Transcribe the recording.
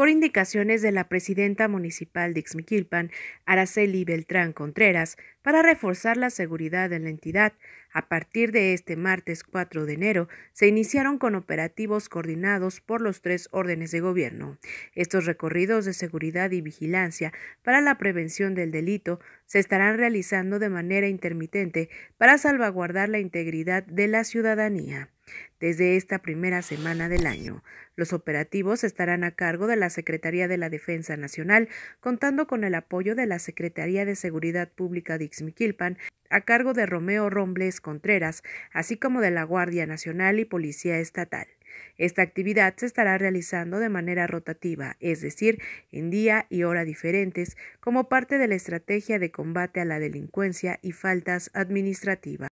por indicaciones de la presidenta municipal de Ixmiquilpan, Araceli Beltrán Contreras, para reforzar la seguridad en la entidad. A partir de este martes 4 de enero, se iniciaron con operativos coordinados por los tres órdenes de gobierno. Estos recorridos de seguridad y vigilancia para la prevención del delito se estarán realizando de manera intermitente para salvaguardar la integridad de la ciudadanía. Desde esta primera semana del año, los operativos estarán a cargo de la Secretaría de la Defensa Nacional, contando con el apoyo de la Secretaría de Seguridad Pública de Ixmiquilpan, a cargo de Romeo Rombles Contreras, así como de la Guardia Nacional y Policía Estatal. Esta actividad se estará realizando de manera rotativa, es decir, en día y hora diferentes, como parte de la estrategia de combate a la delincuencia y faltas administrativas.